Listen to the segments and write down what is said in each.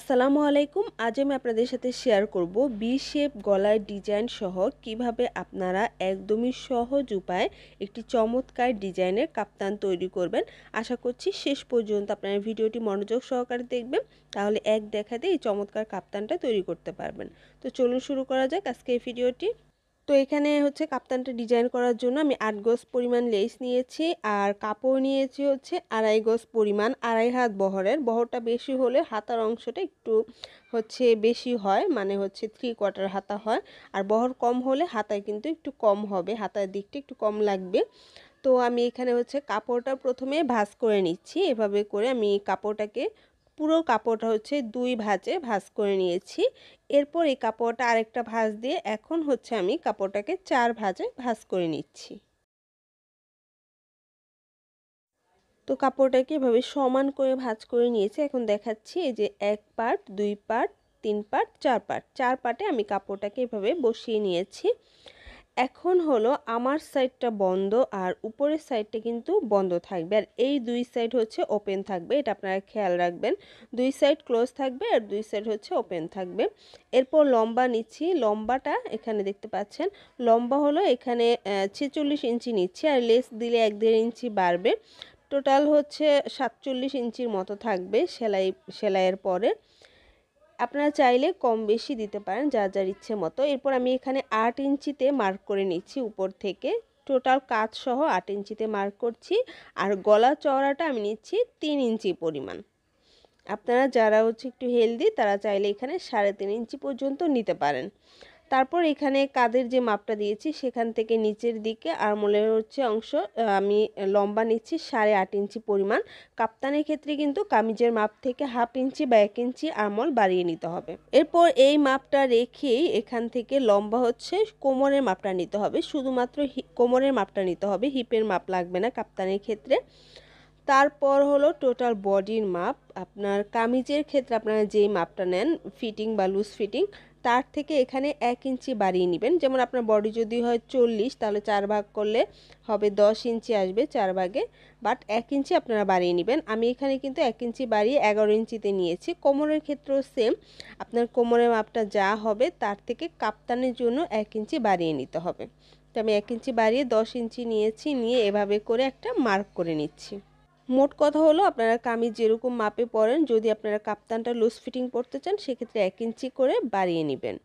আসসালামু আলাইকুম আজ আমি আপনাদের সাথে শেয়ার করব বি শেপ গলার ডিজাইন সহ কিভাবে আপনারা একদমই সহজ উপায়ে একটি চমৎকার ডিজাইনের কাপ্তান তৈরি করবেন আশা করছি শেষ পর্যন্ত আপনারা ভিডিওটি মনোযোগ সহকারে দেখবেন তাহলে এক দেখাতে এই চমৎকার কাপ্তানটা তৈরি করতে পারবেন তো চলুন শুরু করা যাক আজকে এই ভিডিওটি তো এখানে হচ্ছে কাপ্তানটা ডিজাইন করার জন্য আমি আট গজ পরিমাণ লেস নিয়েছি আর কাপড় নিয়েছি হচ্ছে আড়াই গজ পরিমাণ আড়াই হাত বহরের বহরটা বেশি হলে হাতার অংশটা একটু হচ্ছে বেশি হয় মানে হচ্ছে থ্রি কোয়ার্টার হাতা হয় আর বহর কম হলে হাতায় কিন্তু একটু কম হবে হাতার দিকটা একটু কম লাগবে তো আমি এখানে হচ্ছে কাপড়টা প্রথমে ভাজ করে নিচ্ছি এভাবে করে আমি কাপড়টাকে পুরো কাপড়টা হচ্ছে দুই ভাঁজে ভাঁজ করে নিয়েছি এরপর এই কাপড়টা আরেকটা ভাঁজ দিয়ে এখন হচ্ছে আমি কাপড়টাকে চার ভাঁজে ভাঁজ করে নিচ্ছি তো কাপড়টাকে এভাবে সমান করে ভাঁজ করে নিয়েছি এখন দেখাচ্ছি এই যে এক পার্ট দুই পার্ট তিন পার্ট চার পার্ট চার পার্টে আমি কাপড়টাকে এভাবে বসিয়ে নিয়েছি এখন হলো আমার সাইডটা বন্ধ আর উপরের সাইডটা কিন্তু বন্ধ থাকবে আর এই দুই সাইড হচ্ছে ওপেন থাকবে এটা আপনারা খেয়াল রাখবেন দুই সাইড ক্লোজ থাকবে আর দুই সাইড হচ্ছে ওপেন থাকবে এরপর লম্বা নিচ্ছি লম্বাটা এখানে দেখতে পাচ্ছেন লম্বা হলো এখানে ছেচল্লিশ ইঞ্চি নিচ্ছি আর লেস দিলে এক দেড় ইঞ্চি বাড়বে টোটাল হচ্ছে সাতচল্লিশ ইঞ্চির মতো থাকবে সেলাই সেলাইয়ের পরে আপনারা চাইলে কম বেশি দিতে পারেন যা যার ইচ্ছে মতো এরপর আমি এখানে আট ইঞ্চিতে মার্ক করে নিচ্ছি উপর থেকে টোটাল কাজ সহ আট ইঞ্চিতে মার্ক করছি আর গলা চওড়াটা আমি নিচ্ছি তিন ইঞ্চি পরিমাণ আপনারা যারা হচ্ছে একটু হেলদি তারা চাইলে এখানে সাড়ে তিন ইঞ্চি পর্যন্ত নিতে পারেন তারপর এখানে কাদের যে মাপটা দিয়েছি সেখান থেকে নিচের দিকে আরমোলের হচ্ছে অংশ আমি লম্বা নিচ্ছি সাড়ে আট ইঞ্চি পরিমাণ কাপ্তানের ক্ষেত্রে কিন্তু কামিজের মাপ থেকে হাফ ইঞ্চি বা এক ইঞ্চি আরমোল বাড়িয়ে নিতে হবে এরপর এই মাপটা রেখেই এখান থেকে লম্বা হচ্ছে কোমরের মাপটা নিতে হবে শুধুমাত্র কোমরের মাপটা নিতে হবে হিপের মাপ লাগবে না কাপ্তানের ক্ষেত্রে তারপর হলো টোটাল বডির মাপ আপনার কামিজের ক্ষেত্রে আপনারা যেই মাপটা নেন ফিটিং বা লুজ ফিটিং তার থেকে এখানে এক ইঞ্চি বাড়িয়ে নেবেন যেমন আপনার বডি যদি হয় চল্লিশ তাহলে চার ভাগ করলে হবে দশ ইঞ্চি আসবে চার ভাগে বাট এক ইঞ্চি আপনারা বাড়িয়ে নেবেন আমি এখানে কিন্তু এক ইঞ্চি বাড়িয়ে এগারো ইঞ্চিতে নিয়েছি কোমরের ক্ষেত্রেও সেম আপনার কোমরের মাপটা যা হবে তার থেকে কাপ্তানের জন্য এক ইঞ্চি বাড়িয়ে নিতে হবে তো আমি এক ইঞ্চি বাড়িয়ে দশ ইঞ্চি নিয়েছি নিয়ে এভাবে করে একটা মার্ক করে নিচ্ছি মোট কথা হলো আপনারা কামিজ যেরকম মাপে পরেন যদি আপনারা কাপ্তানটা লুজ ফিটিং পরতে চান সেক্ষেত্রে এক ইঞ্চি করে বাড়িয়ে নেবেন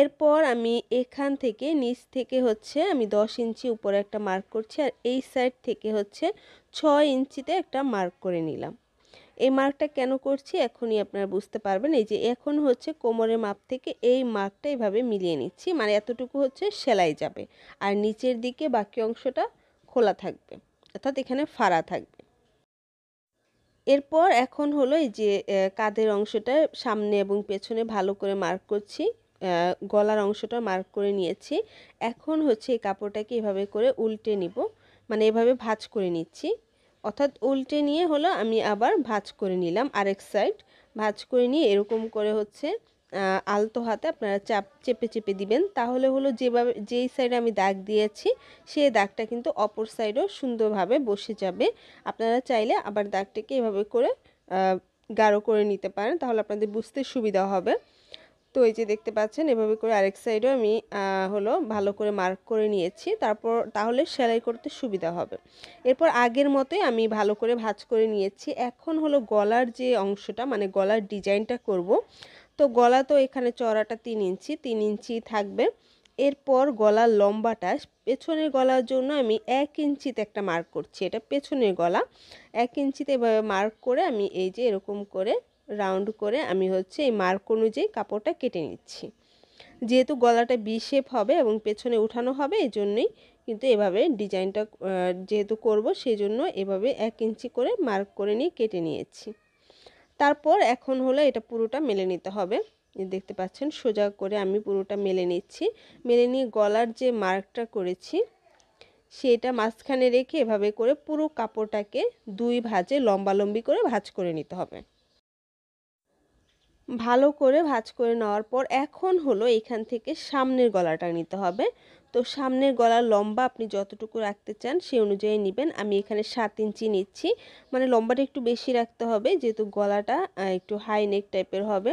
এরপর আমি এখান থেকে নিচ থেকে হচ্ছে আমি দশ ইঞ্চি উপরে একটা মার্ক করছি আর এই সাইড থেকে হচ্ছে ছয় ইঞ্চিতে একটা মার্ক করে নিলাম এই মার্কটা কেন করছি এখনই আপনারা বুঝতে পারবেন এই যে এখন হচ্ছে কোমরের মাপ থেকে এই মার্কটা এভাবে মিলিয়ে নিচ্ছি মানে এতটুকু হচ্ছে সেলাই যাবে আর নিচের দিকে বাকি অংশটা খোলা থাকবে অর্থাৎ এখানে ফাড়া থাকবে এরপর এখন হলো এই যে কাঁধের অংশটা সামনে এবং পেছনে ভালো করে মার্ক করছি গলার অংশটা মার্ক করে নিয়েছি এখন হচ্ছে এই কাপড়টাকে এভাবে করে উল্টে নিব মানে এভাবে ভাঁজ করে নিচ্ছি অর্থাৎ উল্টে নিয়ে হলো আমি আবার ভাঁজ করে নিলাম আরেক সাইড ভাঁজ করে নিয়ে এরকম করে হচ্ছে আলতো হাতে আপনারা চাপ চেপে চেপে দিবেন তাহলে হলো যেভাবে যেই সাইডে আমি দাগ দিয়েছি সেই দাগটা কিন্তু অপর সাইডেও সুন্দরভাবে বসে যাবে আপনারা চাইলে আবার দাগটাকে এভাবে করে গাঢ় করে নিতে পারেন তাহলে আপনাদের বুঝতে সুবিধা হবে তো এই যে দেখতে পাচ্ছেন এভাবে করে আরেক সাইডও আমি হলো ভালো করে মার্ক করে নিয়েছি তারপর তাহলে সেলাই করতে সুবিধা হবে এরপর আগের মতোই আমি ভালো করে ভাজ করে নিয়েছি এখন হলো গলার যে অংশটা মানে গলার ডিজাইনটা করব তো গলা তো এখানে চড়াটা তিন ইঞ্চি তিন ইঞ্চি থাকবে এরপর গলার লম্বাটা পেছনের গলার জন্য আমি এক ইঞ্চিতে একটা মার্ক করছি এটা পেছনের গলা এক ইঞ্চিতে এভাবে মার্ক করে আমি এই যে এরকম করে রাউন্ড করে আমি হচ্ছে এই মার্ক অনুযায়ী কাপড়টা কেটে নিচ্ছি যেহেতু গলাটা বি শেপ হবে এবং পেছনে উঠানো হবে এই জন্যই কিন্তু এভাবে ডিজাইনটা যেহেতু করব সেই জন্য এভাবে এক ইঞ্চি করে মার্ক করে নিয়ে কেটে নিয়েছি তারপর এখন হলো এটা পুরোটা মেলে নিতে হবে দেখতে পাচ্ছেন সোজা করে আমি পুরোটা মেলে নিচ্ছি মেলে নিয়ে গলার যে মার্কটা করেছি সেটা মাঝখানে রেখে এভাবে করে পুরো কাপড়টাকে দুই ভাজে লম্বালম্বি করে ভাজ করে নিতে হবে ভালো করে ভাজ করে নেওয়ার পর এখন হলো এখান থেকে সামনের গলাটা নিতে হবে তো সামনের গলার লম্বা আপনি যতটুকু রাখতে চান সেই অনুযায়ী নেবেন আমি এখানে সাত ইঞ্চি নিচ্ছি মানে লম্বাটা একটু বেশি রাখতে হবে যেহেতু গলাটা একটু হাই নেক টাইপের হবে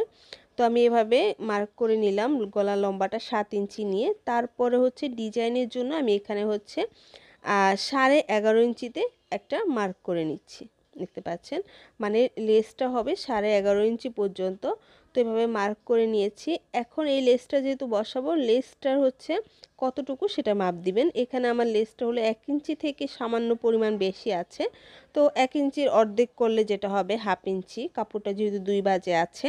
তো আমি এভাবে মার্ক করে নিলাম গলা লম্বাটা সাত ইঞ্চি নিয়ে তারপরে হচ্ছে ডিজাইনের জন্য আমি এখানে হচ্ছে সাড়ে এগারো ইঞ্চিতে একটা মার্ক করে নিচ্ছি দেখতে পাচ্ছেন মানে লেসটা হবে সাড়ে এগারো ইঞ্চি পর্যন্ত এভাবে মার্ক করে নিয়েছি এখন এই লেসটা যেহেতু বসাবো লেসটার হচ্ছে কতটুকু সেটা মাপ দিবেন এখানে আমার লেসটা হলো এক ইঞ্চি থেকে সামান্য পরিমাণ বেশি আছে তো এক ইঞ্চির অর্ধেক করলে যেটা হবে হাফ ইঞ্চি কাপড়টা যেহেতু দুই বাজে আছে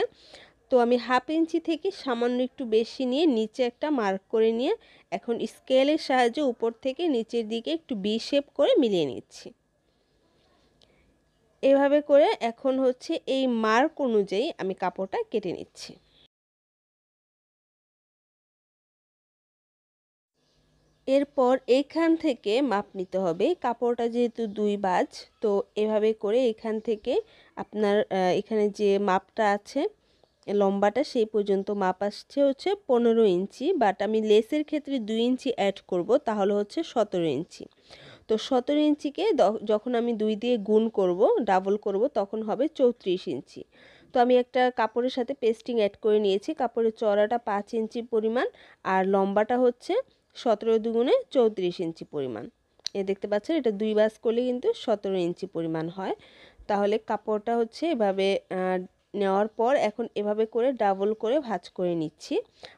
তো আমি হাফ ইঞ্চি থেকে সামান্য একটু বেশি নিয়ে নিচে একটা মার্ক করে নিয়ে এখন স্কেলের সাহায্যে উপর থেকে নিচের দিকে একটু বি শেপ করে মিলিয়ে নিচ্ছি এভাবে করে এখন হচ্ছে এই মার্ক অনুযায়ী আমি কাপড়টা কেটে নিচ্ছি এরপর এখান থেকে মাপ নিতে হবে কাপড়টা যেহেতু দুই বাজ তো এভাবে করে এখান থেকে আপনার এখানে যে মাপটা আছে লম্বাটা সেই পর্যন্ত মাপ আসছে হচ্ছে পনেরো ইঞ্চি বাট আমি লেসের ক্ষেত্রে দুই ইঞ্চি অ্যাড করব তাহলে হচ্ছে সতেরো ইঞ্চি তো সতেরো ইঞ্চিকে যখন আমি দুই দিয়ে গুণ করব ডাবল করব তখন হবে চৌত্রিশ ইঞ্চি তো আমি একটা কাপড়ের সাথে পেস্টিং অ্যাড করে নিয়েছি কাপড়ের চড়াটা পাঁচ ইঞ্চি পরিমাণ আর লম্বাটা হচ্ছে সতেরো দুগুণে চৌত্রিশ ইঞ্চি পরিমাণ এ দেখতে পাচ্ছেন এটা দুই বাস করলে কিন্তু সতেরো ইঞ্চি পরিমাণ হয় তাহলে কাপড়টা হচ্ছে এভাবে নেওয়ার পর এখন এভাবে করে ডাবল করে ভাজ করে নিচ্ছি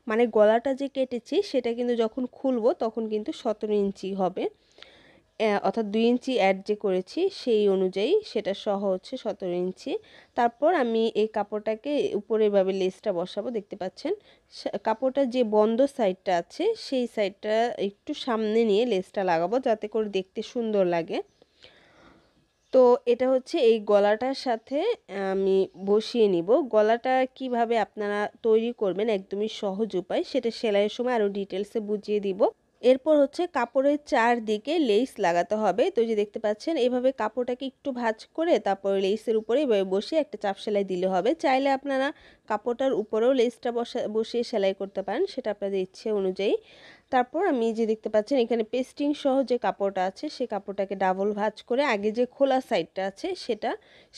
মানে গলাটা যে কেটেছি সেটা কিন্তু যখন খুলবো তখন কিন্তু সতেরো ইঞ্চি হবে অর্থাৎ দুই ইঞ্চি অ্যাড যে করেছি সেই অনুযায়ী সেটা সহ হচ্ছে সতেরো ইঞ্চি তারপর আমি এই কাপড়টাকে উপরে এভাবে লেসটা বসাবো দেখতে পাচ্ছেন কাপড়টা যে বন্ধ সাইডটা আছে সেই সাইডটা একটু সামনে নিয়ে লেসটা লাগাবো যাতে করে দেখতে সুন্দর লাগে তো এটা হচ্ছে এই গলাটার সাথে আমি বসিয়ে নিব গলাটা কিভাবে আপনারা তৈরি করবেন একদমই সহজ উপায় সেটা সেলাইয়ের সময় আরও ডিটেলসে বুঝিয়ে দিব এরপর হচ্ছে কাপড়ের চারদিকে লেস লাগাতে হবে তো যে দেখতে পাচ্ছেন এভাবে কাপড়টাকে একটু ভাজ করে তারপর লেসের উপরে এভাবে বসে একটা চাপ সেলাই দিলে হবে চাইলে আপনারা কাপড়টার উপরেও লেসটা বসা বসিয়ে সেলাই করতে পারেন সেটা আপনাদের ইচ্ছে অনুযায়ী তারপর আমি যে দেখতে পাচ্ছেন এখানে পেস্টিং সহ যে কাপড়টা আছে সে কাপড়টাকে ডাবল ভাজ করে আগে যে খোলা সাইডটা আছে সেটা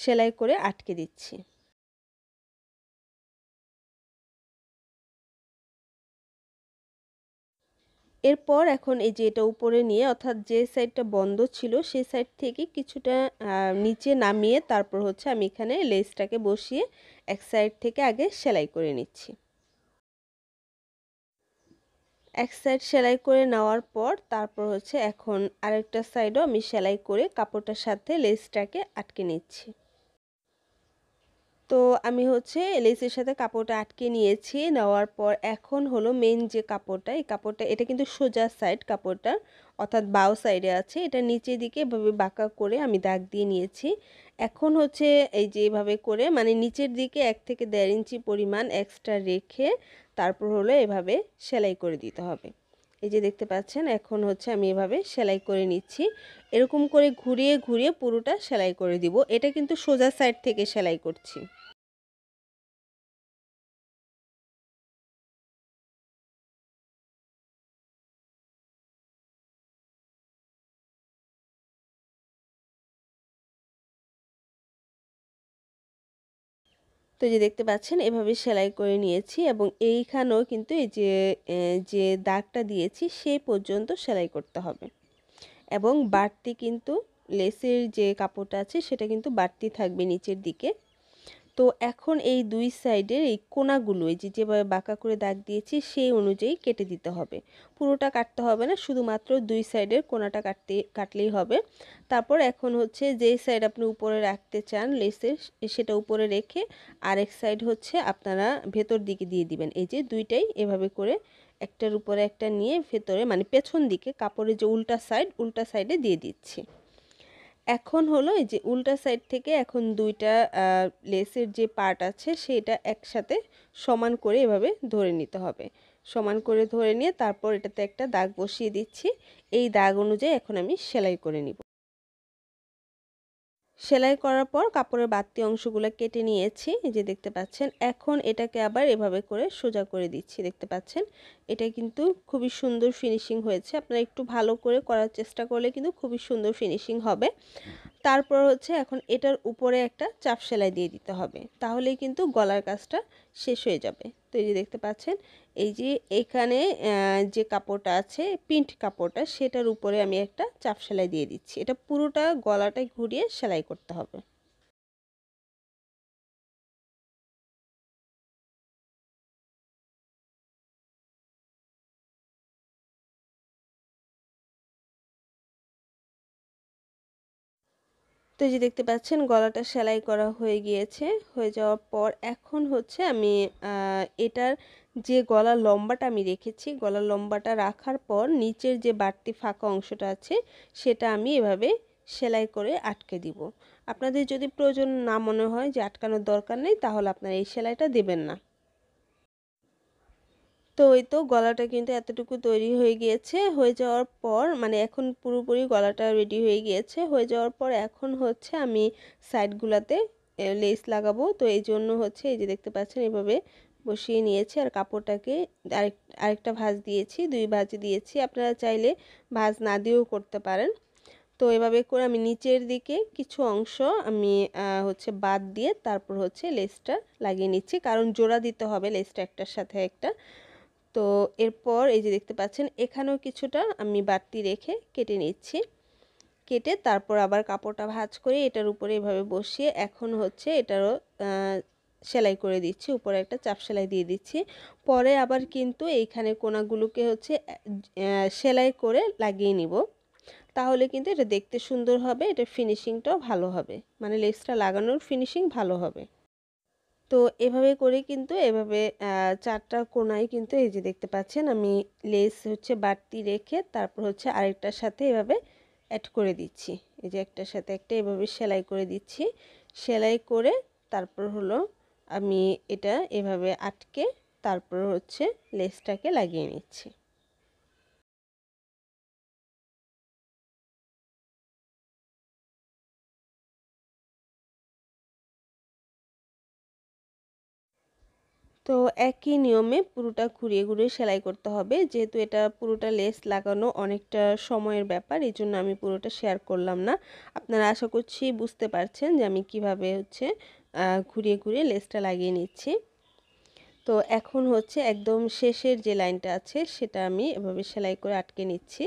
সেলাই করে আটকে দিচ্ছি এরপর এখন এই যে এটা উপরে নিয়ে অর্থাৎ যে সাইডটা বন্ধ ছিল সেই সাইড থেকে কিছুটা নিচে নামিয়ে তারপর হচ্ছে আমি এখানে লেসটাকে বসিয়ে এক সাইড থেকে আগে সেলাই করে নিচ্ছি এক সাইড সেলাই করে নেওয়ার পর তারপর হচ্ছে এখন আরেকটা সাইডও আমি সেলাই করে কাপড়টার সাথে লেসটাকে আটকে নিচ্ছি তো আমি হচ্ছে লেসের সাথে কাপড়টা আটকে নিয়েছি নেওয়ার পর এখন হলো মেন যে কাপড়টা এই কাপড়টা এটা কিন্তু সোজা সাইড কাপড়টা অর্থাৎ বাও সাইডে আছে এটা নিচের দিকে এভাবে বাঁকা করে আমি দাগ দিয়ে নিয়েছি এখন হচ্ছে এই যে এভাবে করে মানে নিচের দিকে এক থেকে দেড় ইঞ্চি পরিমাণ এক্সট্রা রেখে তারপর হলো এভাবে সেলাই করে দিতে হবে এই যে দেখতে পাচ্ছেন এখন হচ্ছে আমি এভাবে সেলাই করে নিচ্ছি এরকম করে ঘুরিয়ে ঘুরিয়ে পুরোটা সেলাই করে দিব এটা কিন্তু সোজা সাইড থেকে সেলাই করছি তো যে দেখতে পাচ্ছেন এভাবে সেলাই করে নিয়েছি এবং এইখানেও কিন্তু এই যে যে দাগটা দিয়েছি সেই পর্যন্ত সেলাই করতে হবে এবং বাড়তি কিন্তু লেসের যে কাপড়টা আছে সেটা কিন্তু বাড়তি থাকবে নিচের দিকে তো এখন এই দুই সাইডের এই কোনাগুলো এই যে যেভাবে বাঁকা করে দাগ দিয়েছি সেই অনুযায়ী কেটে দিতে হবে পুরোটা কাটতে হবে না শুধুমাত্র দুই সাইডের কোনাটা কাটতে কাটলেই হবে তারপর এখন হচ্ছে যে সাইড আপনি উপরে রাখতে চান লেসের সেটা উপরে রেখে আরেক সাইড হচ্ছে আপনারা ভেতর দিকে দিয়ে দিবেন এই যে দুইটাই এভাবে করে একটার উপরে একটা নিয়ে ভেতরে মানে পেছন দিকে কাপড়ের যে উল্টা সাইড উল্টা সাইডে দিয়ে দিচ্ছি এখন হলো এই যে উল্টা সাইড থেকে এখন দুইটা লেসের যে পার্ট আছে সেটা একসাথে সমান করে এভাবে ধরে নিতে হবে সমান করে ধরে নিয়ে তারপর এটাতে একটা দাগ বসিয়ে দিচ্ছি এই দাগ অনুযায়ী এখন আমি সেলাই করে নিব সেলাই করার পর কাপড়ের বাড়তি অংশগুলো কেটে নিয়েছি যে দেখতে পাচ্ছেন এখন এটাকে আবার এভাবে করে সোজা করে দিচ্ছি দেখতে পাচ্ছেন এটা কিন্তু খুবই সুন্দর ফিনিশিং হয়েছে আপনারা একটু ভালো করে করার চেষ্টা করলে কিন্তু খুবই সুন্দর ফিনিশিং হবে তারপর হচ্ছে এখন এটার উপরে একটা চাপ সেলাই দিয়ে দিতে হবে তাহলেই কিন্তু গলার কাজটা শেষ হয়ে যাবে তো এই যে দেখতে পাচ্ছেন এই যে এখানে যে কাপড়টা আছে প্রিন্ট কাপড়টা সেটার উপরে আমি একটা চাপ সেলাই দিয়ে দিচ্ছি এটা পুরোটা গলাটা ঘুরিয়ে সেলাই করতে হবে তো যে দেখতে পাচ্ছেন গলাটা সেলাই করা হয়ে গিয়েছে হয়ে যাওয়ার পর এখন হচ্ছে আমি এটার যে গলার লম্বাটা আমি রেখেছি গলার লম্বাটা রাখার পর নিচের যে বাড়তি ফাঁকা অংশটা আছে সেটা আমি এভাবে সেলাই করে আটকে দিব আপনাদের যদি প্রয়োজন না মনে হয় যে আটকানোর দরকার নেই তাহলে আপনারা এই সেলাইটা দেবেন না তো ওই তো গলাটা কিন্তু এতটুকু তৈরি হয়ে গিয়েছে হয়ে যাওয়ার পর মানে এখন পুরোপুরি গলাটা রেডি হয়ে গিয়েছে হয়ে যাওয়ার পর এখন হচ্ছে আমি সাইডগুলাতে লেস লাগাবো তো এই জন্য হচ্ছে এই যে দেখতে পাচ্ছেন এভাবে বসিয়ে নিয়েছি আর কাপড়টাকে আরেক আরেকটা ভাজ দিয়েছি দুই ভাজ দিয়েছি আপনারা চাইলে ভাজ না দিয়েও করতে পারেন তো এভাবে করে আমি নিচের দিকে কিছু অংশ আমি হচ্ছে বাদ দিয়ে তারপর হচ্ছে লেসটা লাগিয়ে নিচ্ছি কারণ জোড়া দিতে হবে লেসটা একটার সাথে একটা তো এরপর এই যে দেখতে পাচ্ছেন এখানেও কিছুটা আমি বাড়তি রেখে কেটে নিচ্ছি কেটে তারপর আবার কাপড়টা ভাজ করে এটার উপরে এভাবে বসিয়ে এখন হচ্ছে এটারও সেলাই করে দিচ্ছি উপরে একটা চাপ সেলাই দিয়ে দিচ্ছি পরে আবার কিন্তু এইখানে কোনাগুলোকে হচ্ছে সেলাই করে লাগিয়ে নিব তাহলে কিন্তু এটা দেখতে সুন্দর হবে এটা ফিনিশিংটাও ভালো হবে মানে লেসটা লাগানোর ফিনিশিং ভালো হবে তো এভাবে করে কিন্তু এভাবে চারটা কোনায় কিন্তু এই যে দেখতে পাচ্ছেন আমি লেস হচ্ছে বাড়তি রেখে তারপর হচ্ছে আরেকটার সাথে এভাবে অ্যাড করে দিচ্ছি এই যে একটার সাথে একটা এভাবে সেলাই করে দিচ্ছি সেলাই করে তারপর হলো আমি এটা এভাবে আটকে তারপর হচ্ছে লেসটাকে লাগিয়ে নিচ্ছি তো একই নিয়মে পুরোটা ঘুরিয়ে ঘুরিয়ে সেলাই করতে হবে যেহেতু এটা পুরোটা লেস লাগানো অনেকটা সময়ের ব্যাপার এই জন্য আমি পুরোটা শেয়ার করলাম না আপনারা আশা করছি বুঝতে পারছেন যে আমি কিভাবে হচ্ছে ঘুরিয়ে ঘুরিয়ে লেসটা লাগিয়ে নিচ্ছি তো এখন হচ্ছে একদম শেষের যে লাইনটা আছে সেটা আমি এভাবে সেলাই করে আটকে নিচ্ছি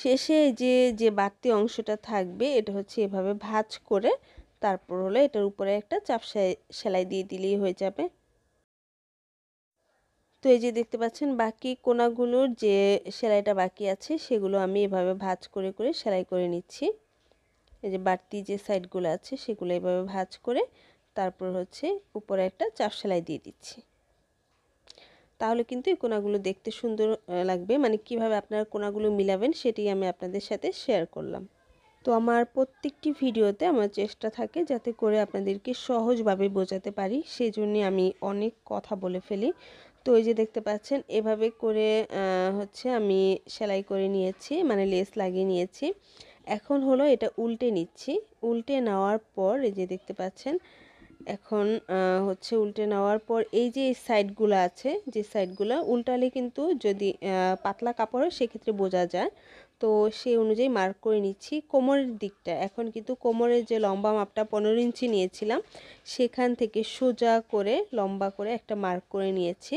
শেষে যে যে বাড়তি অংশটা থাকবে এটা হচ্ছে এভাবে ভাজ করে তারপর হলো এটার উপরে একটা চাপ সেলাই দিয়ে দিলেই হয়ে যাবে তো এই যে দেখতে পাচ্ছেন বাকি কোনাগুলোর যে সেলাইটা বাকি আছে সেগুলো আমি এভাবে ভাজ করে করে সেলাই করে নিচ্ছি এই যে বাড়তি যে সাইডগুলো আছে সেগুলো এভাবে ভাজ করে তারপর হচ্ছে উপরে একটা চাপ সেলাই দিয়ে দিচ্ছি তাহলে কিন্তু এই কোনাগুলো দেখতে সুন্দর লাগবে মানে কিভাবে আপনারা কোনাগুলো মিলাবেন সেটি আমি আপনাদের সাথে শেয়ার করলাম তো আমার প্রত্যেকটি ভিডিওতে আমার চেষ্টা থাকে যাতে করে আপনাদেরকে সহজভাবে বোঝাতে পারি সেই জন্যে আমি অনেক কথা বলে ফেলি তো এই যে দেখতে পাচ্ছেন এভাবে করে হচ্ছে আমি সেলাই করে নিয়েছি মানে লেস লাগিয়ে নিয়েছি এখন হলো এটা উল্টে নিচ্ছি উল্টে নেওয়ার পর এই যে দেখতে পাচ্ছেন এখন হচ্ছে উল্টে নেওয়ার পর এই যে সাইডগুলো আছে যে সাইডগুলো উল্টালে কিন্তু যদি পাতলা কাপড় হয় সেক্ষেত্রে বোঝা যায় তো সেই অনুযায়ী মার্ক করে নিচ্ছি কোমরের দিকটা এখন কিন্তু কোমরের যে লম্বা মাপটা পনেরো ইঞ্চি নিয়েছিলাম সেখান থেকে সোজা করে লম্বা করে একটা মার্ক করে নিয়েছি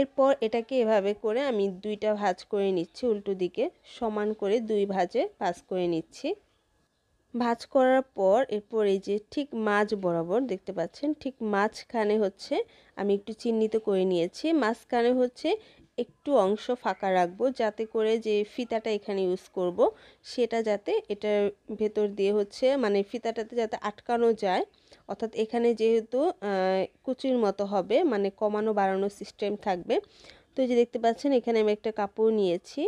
এরপর এটাকে এভাবে করে আমি দুইটা ভাজ করে নিচ্ছি উল্টো দিকে সমান করে দুই ভাজে ভাজ করে নিচ্ছি ভাজ করার পর এরপর এই যে ঠিক মাছ বরাবর দেখতে পাচ্ছেন ঠিক মাঝখানে হচ্ছে আমি একটু চিহ্নিত করে নিয়েছি মাঝখানে হচ্ছে একটু অংশ ফাঁকা রাখবো যাতে করে যে ফিতাটা এখানে ইউজ করব সেটা যাতে এটার ভেতর দিয়ে হচ্ছে মানে ফিতাটাতে যাতে আটকানো যায় অর্থাৎ এখানে যেহেতু কুচির মতো হবে মানে কমানো বাড়ানো সিস্টেম থাকবে তো এই যে দেখতে পাচ্ছেন এখানে আমি একটা কাপড় নিয়েছি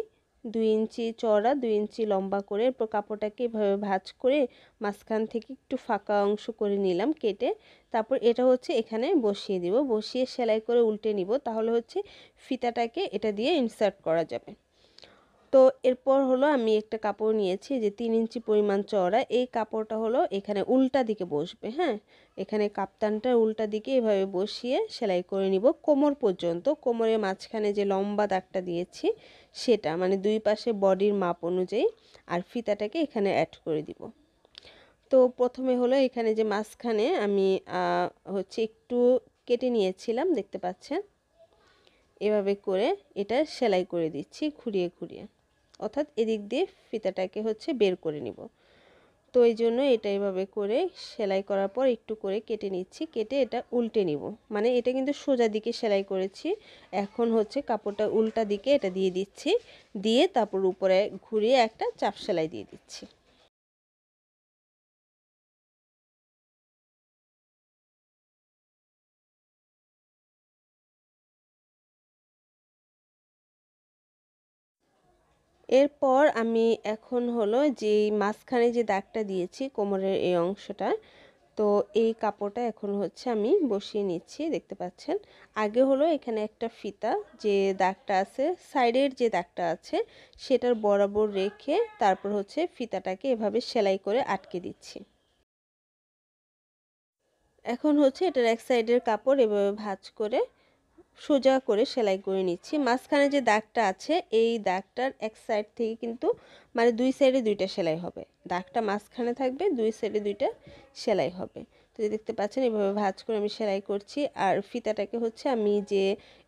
দুই ইঞ্চি চড়া দুই ইঞ্চি লম্বা করে এরপর কাপড়টাকে এভাবে ভাজ করে মাঝখান থেকে একটু ফাঁকা অংশ করে নিলাম কেটে তারপর এটা হচ্ছে এখানে বসিয়ে দিব বসিয়ে সেলাই করে উল্টে নিব তাহলে হচ্ছে ফিতাটাকে এটা দিয়ে ইনসার্ট করা যাবে তো এরপর হলো আমি একটা কাপড় নিয়েছি যে তিন ইঞ্চি পরিমাণ চওড়া এই কাপড়টা হলো এখানে উল্টা দিকে বসবে হ্যাঁ এখানে কাপ্তানটা উল্টা দিকে এভাবে বসিয়ে সেলাই করে নিব কোমর পর্যন্ত কোমরের মাঝখানে যে লম্বা দাগটা দিয়েছি সেটা মানে দুই পাশে বডির মাপ অনুযায়ী আর ফিতাটাকে এখানে অ্যাড করে দিব তো প্রথমে হলো এখানে যে মাঝখানে আমি হচ্ছে একটু কেটে নিয়েছিলাম দেখতে পাচ্ছেন এভাবে করে এটা সেলাই করে দিচ্ছি ঘুরিয়ে ঘুরিয়ে অর্থাৎ এদিক দিয়ে ফিতাটাকে হচ্ছে বের করে নিব তো এই জন্য এটা এভাবে করে সেলাই করার পর একটু করে কেটে নিচ্ছি কেটে এটা উল্টে নিব মানে এটা কিন্তু সোজা দিকে সেলাই করেছি এখন হচ্ছে কাপড়টা উল্টা দিকে এটা দিয়ে দিচ্ছি দিয়ে তারপর উপরে ঘুরিয়ে একটা চাপ সেলাই দিয়ে দিচ্ছি এরপর আমি এখন হলো যে মাঝখানে যে দাগটা দিয়েছি কোমরের এই অংশটা তো এই কাপড়টা এখন হচ্ছে আমি বসিয়ে নিচ্ছি দেখতে পাচ্ছেন আগে হলো এখানে একটা ফিতা যে দাগটা আছে সাইডের যে দাগটা আছে সেটার বরাবর রেখে তারপর হচ্ছে ফিতাটাকে এভাবে সেলাই করে আটকে দিচ্ছি এখন হচ্ছে এটার এক সাইডের কাপড় এভাবে ভাঁজ করে সোজা করে সেলাই করে নিচ্ছি মাঝখানে যে দাগটা আছে এই দাগটার এক সাইড থেকে কিন্তু মানে দুই সাইডে দুইটা সেলাই হবে দাগটা মাঝখানে থাকবে দুই সাইডে দুইটা সেলাই হবে তো দেখতে পাচ্ছেন এভাবে ভাজ করে আমি সেলাই করছি আর ফিতাটাকে হচ্ছে আমি যে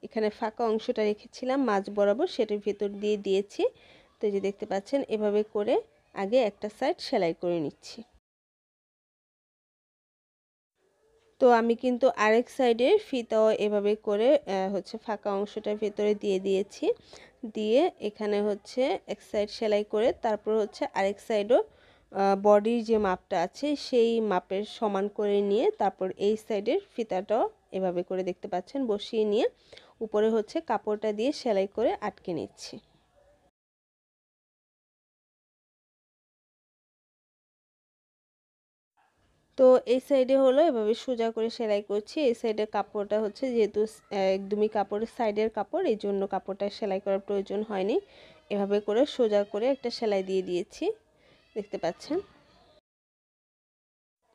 এখানে ফাঁকা অংশটা রেখেছিলাম মাছ বরাবর সেটার ভেতর দিয়ে দিয়েছি তো যে দেখতে পাচ্ছেন এভাবে করে আগে একটা সাইড সেলাই করে নিচ্ছি তো আমি কিন্তু আরেক সাইডের ফিতাও এভাবে করে হচ্ছে ফাঁকা অংশটা ভেতরে দিয়ে দিয়েছি দিয়ে এখানে হচ্ছে এক সাইড সেলাই করে তারপর হচ্ছে আরেক সাইডও বডির যে মাপটা আছে সেই মাপের সমান করে নিয়ে তারপর এই সাইডের ফিতাটাও এভাবে করে দেখতে পাচ্ছেন বসিয়ে নিয়ে উপরে হচ্ছে কাপড়টা দিয়ে সেলাই করে আটকে নিচ্ছি তো এই সাইডে হলো এভাবে সোজা করে সেলাই করছি এই সাইডের কাপড়টা হচ্ছে যেহেতু একদমই কাপড়ের সাইডের কাপড় এই জন্য কাপড়টা সেলাই করার প্রয়োজন হয়নি এভাবে করে সোজা করে একটা সেলাই দিয়ে দিয়েছি দেখতে পাচ্ছেন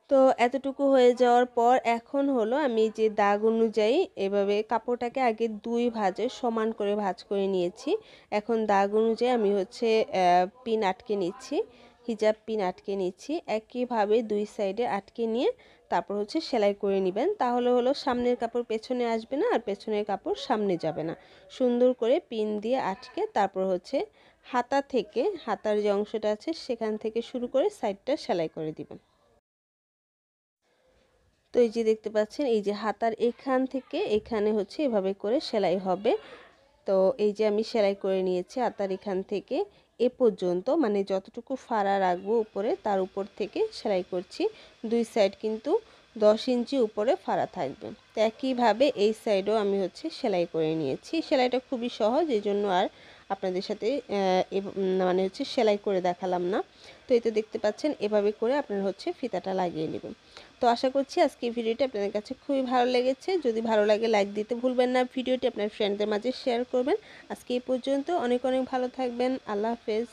তো এতটুকু হয়ে যাওয়ার পর এখন হলো আমি যে দাগ অনুযায়ী এভাবে কাপড়টাকে আগে দুই ভাজে সমান করে ভাজ করে নিয়েছি এখন দাগ অনুযায়ী আমি হচ্ছে পিন আটকে নিচ্ছি হিজাব পিন আটকে নিচ্ছি একইভাবে দুই সাইডে আটকে নিয়ে তারপর হচ্ছে সেলাই করে নেবেন তাহলে হলো সামনের কাপড় পেছনে আসবে না আর পেছনের কাপড় সামনে যাবে না সুন্দর করে পিন দিয়ে আটকে তারপর হচ্ছে হাতা থেকে হাতার যে অংশটা আছে সেখান থেকে শুরু করে সাইডটা সেলাই করে দিবেন তো এই যে দেখতে পাচ্ছেন এই যে হাতার এখান থেকে এখানে হচ্ছে এভাবে করে সেলাই হবে তো এই যে আমি সেলাই করে নিয়েছি আতার এখান থেকে এ পর্যন্ত মানে যতটুকু ফাড়া রাখবো উপরে তার উপর থেকে সেলাই করছি দুই সাইড কিন্তু দশ ইঞ্চি উপরে ফাড়া থাকবে তো একইভাবে এই সাইডও আমি হচ্ছে সেলাই করে নিয়েছি সেলাইটা খুবই সহজ এই জন্য আর আপনাদের সাথে মানে হচ্ছে সেলাই করে দেখালাম না তো এতে দেখতে পাচ্ছেন এভাবে করে আপনারা হচ্ছে ফিতাটা লাগিয়ে নেবেন তো আশা করছি আজকে এই ভিডিওটি আপনাদের কাছে খুবই ভালো লেগেছে যদি ভালো লাগে লাইক দিতে ভুলবেন না ভিডিওটি আপনার ফ্রেন্ডদের মাঝে শেয়ার করবেন আজকে এই পর্যন্ত অনেক অনেক ভালো থাকবেন আল্লাহ হাফেজ